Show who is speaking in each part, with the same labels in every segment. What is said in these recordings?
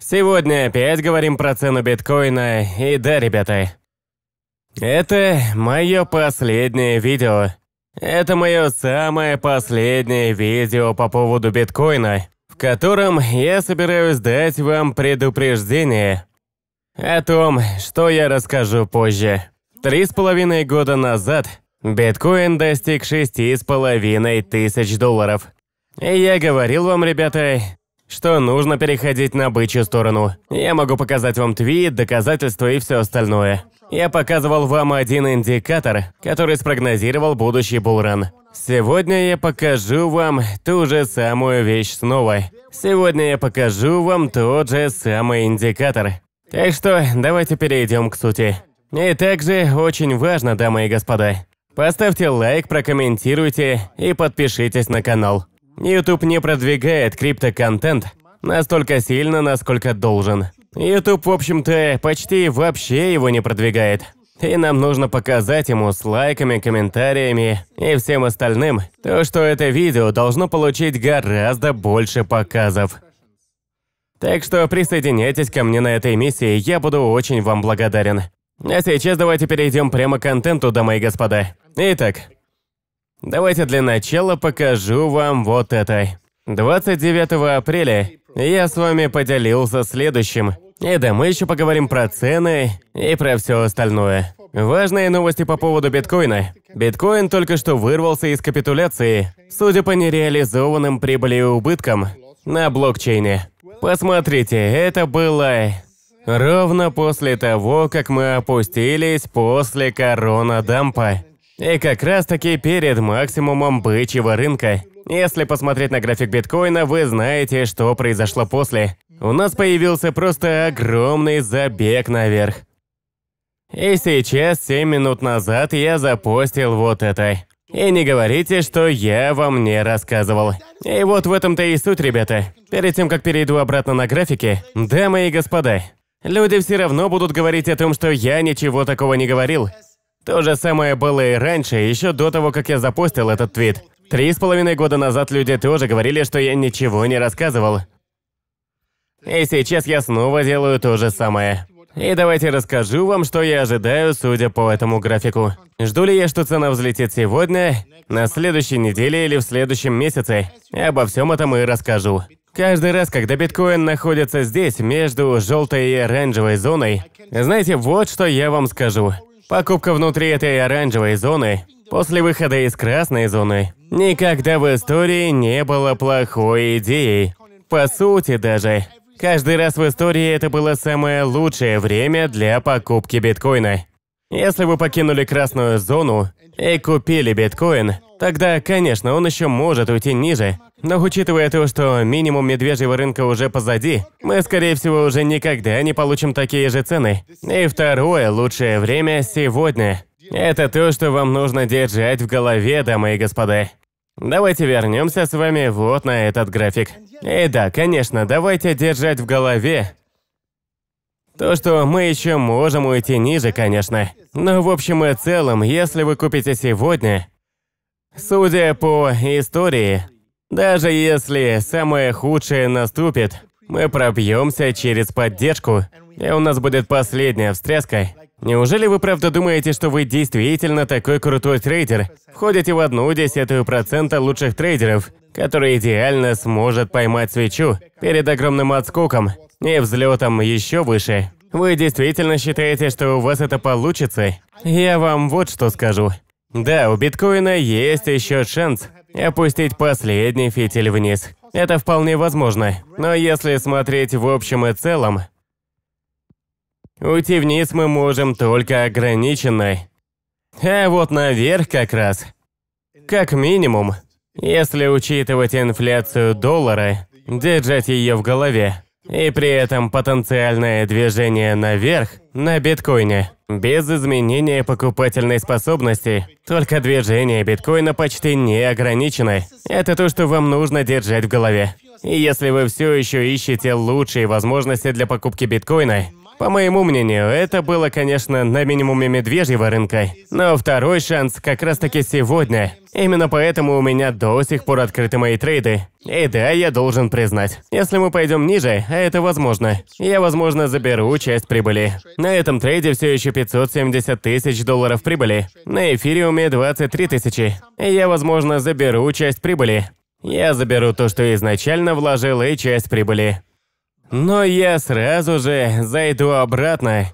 Speaker 1: Сегодня опять говорим про цену биткоина, и да, ребята, это мое последнее видео. Это мое самое последнее видео по поводу биткоина, в котором я собираюсь дать вам предупреждение о том, что я расскажу позже. Три с половиной года назад биткоин достиг шести с половиной тысяч долларов. И я говорил вам, ребята, что нужно переходить на бычью сторону. Я могу показать вам твит, доказательства и все остальное. Я показывал вам один индикатор, который спрогнозировал будущий булран. Сегодня я покажу вам ту же самую вещь снова. Сегодня я покажу вам тот же самый индикатор. Так что давайте перейдем к сути. И также очень важно, дамы и господа, поставьте лайк, прокомментируйте и подпишитесь на канал. YouTube не продвигает криптоконтент настолько сильно, насколько должен. YouTube, в общем-то, почти вообще его не продвигает. И нам нужно показать ему с лайками, комментариями и всем остальным, то, что это видео должно получить гораздо больше показов. Так что присоединяйтесь ко мне на этой миссии, я буду очень вам благодарен. А сейчас давайте перейдем прямо к контенту, дамы и господа. Итак, Давайте для начала покажу вам вот это. 29 апреля я с вами поделился следующим. И да, мы еще поговорим про цены и про все остальное. Важные новости по поводу биткоина. Биткоин только что вырвался из капитуляции, судя по нереализованным прибыли и убыткам на блокчейне. Посмотрите, это было ровно после того, как мы опустились после корона-дампа. И как раз таки перед максимумом бычьего рынка. Если посмотреть на график биткоина, вы знаете, что произошло после. У нас появился просто огромный забег наверх. И сейчас, 7 минут назад, я запостил вот это. И не говорите, что я вам не рассказывал. И вот в этом-то и суть, ребята. Перед тем, как перейду обратно на графики, дамы и господа, люди все равно будут говорить о том, что я ничего такого не говорил. То же самое было и раньше, еще до того, как я запустил этот твит. Три с половиной года назад люди тоже говорили, что я ничего не рассказывал. И сейчас я снова делаю то же самое. И давайте расскажу вам, что я ожидаю, судя по этому графику. Жду ли я, что цена взлетит сегодня, на следующей неделе или в следующем месяце? Обо всем этом и расскажу. Каждый раз, когда биткоин находится здесь, между желтой и оранжевой зоной, знаете, вот что я вам скажу. Покупка внутри этой оранжевой зоны после выхода из красной зоны никогда в истории не была плохой идеей. По сути даже, каждый раз в истории это было самое лучшее время для покупки биткоина. Если вы покинули красную зону и купили биткоин, тогда, конечно, он еще может уйти ниже. Но учитывая то, что минимум медвежьего рынка уже позади, мы, скорее всего, уже никогда не получим такие же цены. И второе лучшее время сегодня. Это то, что вам нужно держать в голове, дамы и господа. Давайте вернемся с вами вот на этот график. И да, конечно, давайте держать в голове, то, что мы еще можем уйти ниже, конечно. Но в общем и целом, если вы купите сегодня, судя по истории, даже если самое худшее наступит, мы пробьемся через поддержку, и у нас будет последняя встряска. Неужели вы правда думаете, что вы действительно такой крутой трейдер? Входите в одну десятую процента лучших трейдеров, который идеально сможет поймать свечу перед огромным отскоком и взлетом еще выше. Вы действительно считаете, что у вас это получится? Я вам вот что скажу. Да, у биткоина есть еще шанс опустить последний фитиль вниз. Это вполне возможно. Но если смотреть в общем и целом, уйти вниз мы можем только ограниченно. А вот наверх как раз. Как минимум, если учитывать инфляцию доллара, держать ее в голове. И при этом потенциальное движение наверх на биткоине. Без изменения покупательной способности. Только движение биткоина почти не ограничены. Это то, что вам нужно держать в голове. И если вы все еще ищете лучшие возможности для покупки биткоина, по моему мнению, это было, конечно, на минимуме медвежьего рынка, но второй шанс как раз-таки сегодня. Именно поэтому у меня до сих пор открыты мои трейды. И да, я должен признать, если мы пойдем ниже, а это возможно, я, возможно, заберу часть прибыли. На этом трейде все еще 570 тысяч долларов прибыли, на эфириуме 23 тысячи. Я, возможно, заберу часть прибыли. Я заберу то, что изначально вложил, и часть прибыли. Но я сразу же зайду обратно,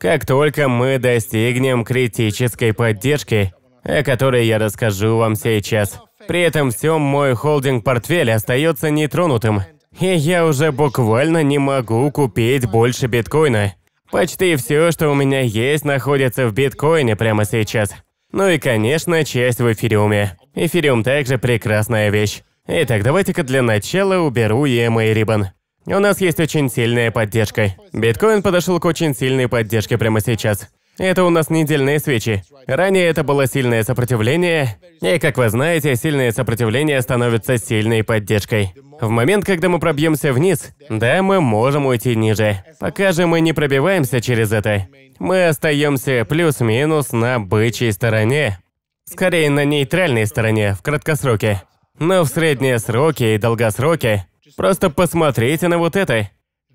Speaker 1: как только мы достигнем критической поддержки, о которой я расскажу вам сейчас. При этом всем мой холдинг-портфель остается нетронутым, и я уже буквально не могу купить больше биткоина. Почти все, что у меня есть, находится в биткоине прямо сейчас. Ну и, конечно, часть в эфириуме. Эфириум также прекрасная вещь. Итак, давайте-ка для начала уберу EMA Ribbon. У нас есть очень сильная поддержка. Биткоин подошел к очень сильной поддержке прямо сейчас. Это у нас недельные свечи. Ранее это было сильное сопротивление, и, как вы знаете, сильное сопротивление становится сильной поддержкой. В момент, когда мы пробьемся вниз, да, мы можем уйти ниже. Пока же мы не пробиваемся через это, мы остаемся плюс-минус на бычьей стороне. Скорее, на нейтральной стороне в краткосроке. Но в средние сроки и долгосроке Просто посмотрите на вот это.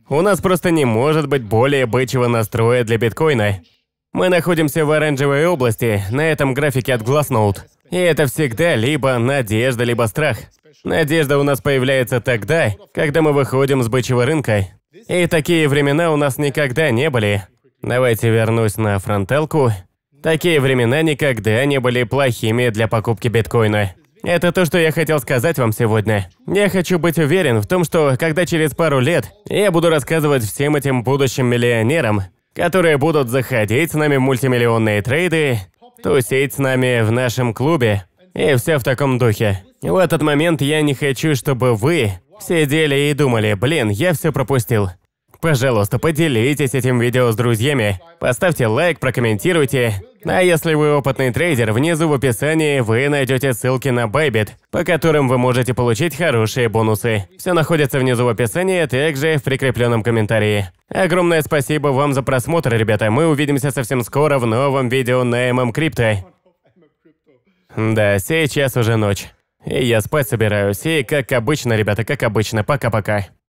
Speaker 1: У нас просто не может быть более бычьего настроя для биткоина. Мы находимся в оранжевой области, на этом графике от Glassnode. И это всегда либо надежда, либо страх. Надежда у нас появляется тогда, когда мы выходим с бычьего рынка. И такие времена у нас никогда не были. Давайте вернусь на фронтелку. Такие времена никогда не были плохими для покупки биткоина. Это то, что я хотел сказать вам сегодня. Я хочу быть уверен в том, что когда через пару лет я буду рассказывать всем этим будущим миллионерам, которые будут заходить с нами в мультимиллионные трейды, тусить с нами в нашем клубе и все в таком духе. В этот момент я не хочу, чтобы вы сидели и думали, блин, я все пропустил. Пожалуйста, поделитесь этим видео с друзьями, поставьте лайк, прокомментируйте. А если вы опытный трейдер, внизу в описании вы найдете ссылки на Bybit, по которым вы можете получить хорошие бонусы. Все находится внизу в описании, а также в прикрепленном комментарии. Огромное спасибо вам за просмотр, ребята. Мы увидимся совсем скоро в новом видео на ММ Crypto. Да, сейчас уже ночь. И я спать собираюсь. И как обычно, ребята, как обычно, пока-пока.